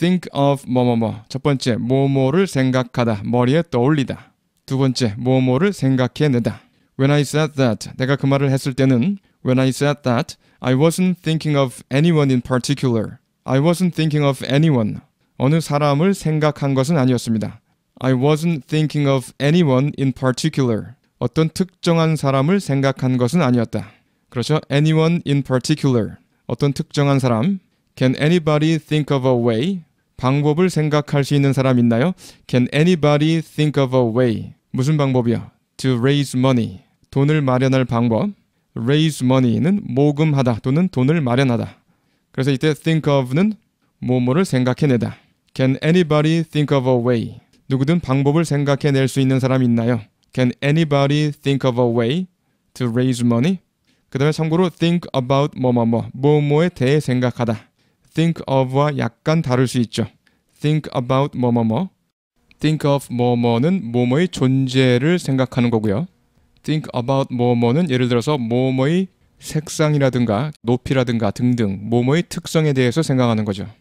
think of 뭐뭐뭐. 첫 번째, 뭐뭐를 생각하다. 머리에 떠올리다. 두 번째, 뭐뭐를 생각해내다. When I said that, 내가 그 말을 했을 때는 When I said that, I wasn't thinking of anyone in particular. I wasn't thinking of anyone. 어느 사람을 생각한 것은 아니었습니다. I wasn't thinking of anyone in particular. 어떤 특정한 사람을 생각한 것은 아니었다. 그렇죠? anyone in particular. 어떤 특정한 사람. Can anybody think of a way? 방법을 생각할 수 있는 사람 있나요? Can anybody think of a way? 무슨 방법이요? To raise money. 돈을 마련할 방법. raise money는 모금하다 또는 돈을 마련하다. 그래서 이때 think of는 뭐뭐를 생각해내다. Can anybody think of a way? 누구든 방법을 생각해낼 수 있는 사람 있나요? Can anybody think of a way to raise money? 그 다음에 참고로 think about 뭐뭐뭐 뭐뭐에 대해 생각하다. think of와 약간 다를 수 있죠. think about 뭐뭐뭐 think of 뭐뭐는 뭐뭐의 존재를 생각하는 거고요. think about 뭐뭐는 예를 들어서 뭐뭐의 색상이라든가 높이라든가 등등 뭐뭐의 특성에 대해서 생각하는 거죠.